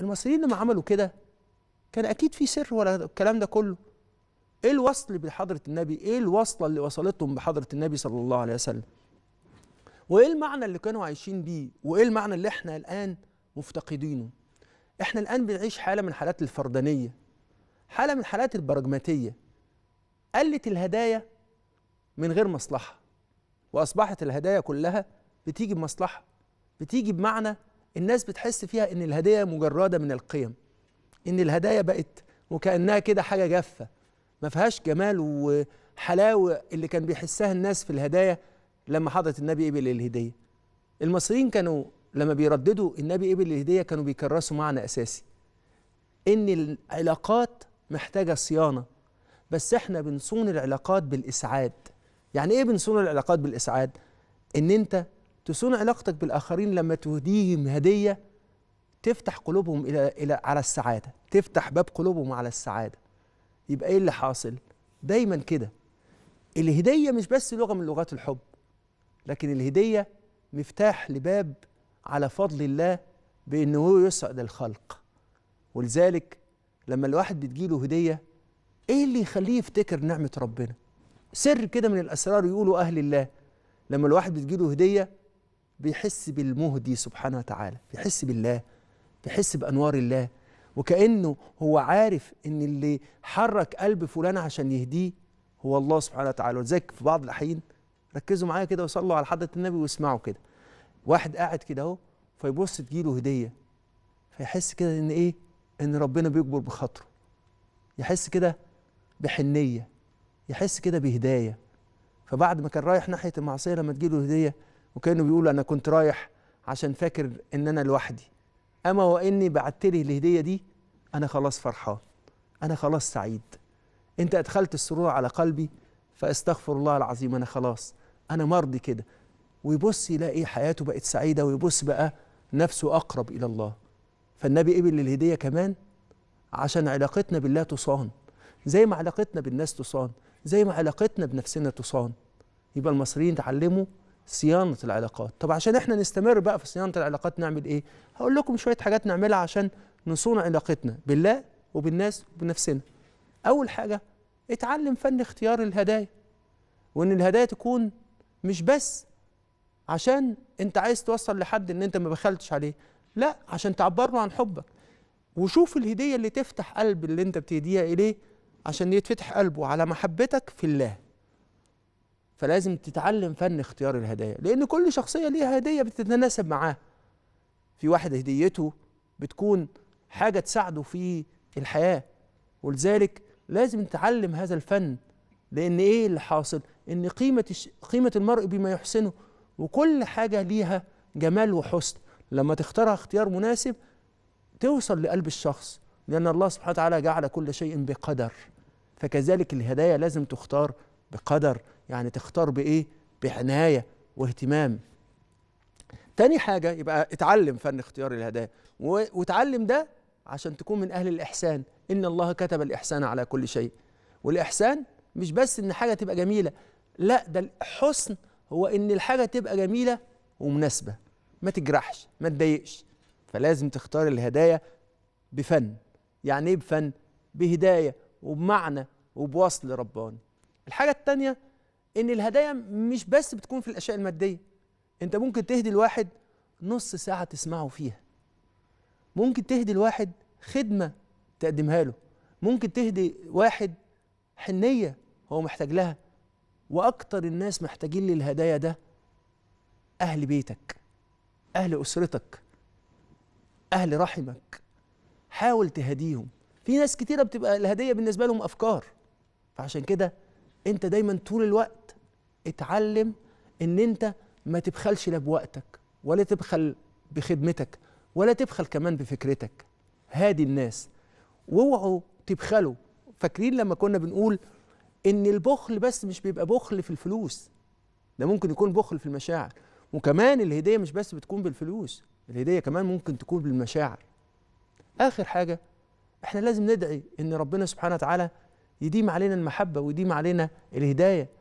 المصريين لما عملوا كده كان اكيد في سر ولا الكلام ده كله ايه الوصل بحضره النبي ايه الوصله اللي وصلتهم بحضره النبي صلى الله عليه وسلم وايه المعنى اللي كانوا عايشين بيه وايه المعنى اللي احنا الان مفتقدينه احنا الان بنعيش حاله من حالات الفردانيه حاله من حالات البراجماتيه قلت الهدايا من غير مصلحه واصبحت الهدايا كلها بتيجي بمصلحه بتيجي بمعنى الناس بتحس فيها ان الهديه مجرده من القيم ان الهدايا بقت وكانها كده حاجه جافه ما فيهاش جمال وحلاوه اللي كان بيحسها الناس في الهدايا لما حضرت النبي قبل الهديه المصريين كانوا لما بيرددوا النبي قبل الهديه كانوا بيكرسوا معنى اساسي ان العلاقات محتاجه صيانه بس احنا بنصون العلاقات بالاسعاد يعني ايه بنصون العلاقات بالاسعاد ان انت تسون علاقتك بالآخرين لما تهديهم هدية تفتح قلوبهم إلى إلى على السعادة تفتح باب قلوبهم على السعادة يبقى إيه اللي حاصل دايما كده الهدية مش بس لغة من لغات الحب لكن الهدية مفتاح لباب على فضل الله بأنه هو يسعد الخلق ولذلك لما الواحد بتجيله هدية إيه اللي يخليه يفتكر نعمة ربنا سر كده من الأسرار يقولوا أهل الله لما الواحد بتجيله هدية بيحس بالمهدي سبحانه وتعالى بيحس بالله بيحس بأنوار الله وكأنه هو عارف إن اللي حرك قلب فلان عشان يهديه هو الله سبحانه وتعالى ولذلك في بعض الأحيان ركزوا معايا كده وصلوا على حضرة النبي واسمعوا كده واحد قاعد كده أهو فيبص تجيله هدية فيحس كده إن إيه إن ربنا بيكبر بخاطره يحس كده بحنية يحس كده بهداية فبعد ما كان رايح ناحية المعصية لما تجيله هدية وكانه بيقول انا كنت رايح عشان فاكر ان انا لوحدي اما واني بعت لي الهديه دي انا خلاص فرحان انا خلاص سعيد انت ادخلت السرور على قلبي فاستغفر الله العظيم انا خلاص انا مرضي كده ويبص يلاقي حياته بقت سعيده ويبص بقى نفسه اقرب الى الله فالنبي قبل الهديه كمان عشان علاقتنا بالله تصان زي ما علاقتنا بالناس تصان زي ما علاقتنا بنفسنا تصان يبقى المصريين اتعلموا صيانه العلاقات طب عشان احنا نستمر بقى في صيانه العلاقات نعمل ايه هقول لكم شويه حاجات نعملها عشان نصون علاقتنا بالله وبالناس وبنفسنا اول حاجه اتعلم فن اختيار الهدايا وان الهدايا تكون مش بس عشان انت عايز توصل لحد ان انت ما بخلتش عليه لا عشان تعبر له عن حبك وشوف الهديه اللي تفتح قلب اللي انت بتهديها اليه عشان يتفتح قلبه على محبتك في الله فلازم تتعلم فن اختيار الهدايا لأن كل شخصية ليها هدية بتتناسب معاه في واحد هديته بتكون حاجة تساعده في الحياة ولذلك لازم نتعلم هذا الفن لأن إيه اللي حاصل؟ إن قيمة قيمة المرء بما يحسنه وكل حاجة ليها جمال وحسن لما تختارها اختيار مناسب توصل لقلب الشخص لأن الله سبحانه وتعالى جعل كل شيء بقدر فكذلك الهدايا لازم تختار بقدر يعني تختار بايه بعنايه واهتمام تاني حاجه يبقى اتعلم فن اختيار الهدايا واتعلم ده عشان تكون من اهل الاحسان ان الله كتب الاحسان على كل شيء والاحسان مش بس ان حاجه تبقى جميله لا ده الحسن هو ان الحاجه تبقى جميله ومناسبه ما تجرحش ما تضايقش فلازم تختار الهدايا بفن يعني ايه بفن بهدايه وبمعنى وبوصل رباني الحاجة التانية إن الهدايا مش بس بتكون في الأشياء المادية أنت ممكن تهدي الواحد نص ساعة تسمعه فيها ممكن تهدي الواحد خدمة تقدمها له ممكن تهدي واحد حنية هو محتاج لها وأكتر الناس محتاجين للهدايا ده أهل بيتك أهل أسرتك أهل رحمك حاول تهديهم في ناس كتيرة بتبقى الهدية بالنسبة لهم أفكار فعشان كده انت دايما طول الوقت اتعلم ان انت ما تبخلش لا بوقتك ولا تبخل بخدمتك ولا تبخل كمان بفكرتك هادي الناس واوعوا تبخلوا فاكرين لما كنا بنقول ان البخل بس مش بيبقى بخل في الفلوس ده ممكن يكون بخل في المشاعر وكمان الهديه مش بس بتكون بالفلوس الهديه كمان ممكن تكون بالمشاعر اخر حاجه احنا لازم ندعي ان ربنا سبحانه وتعالى يديم علينا المحبة ويديم علينا الهداية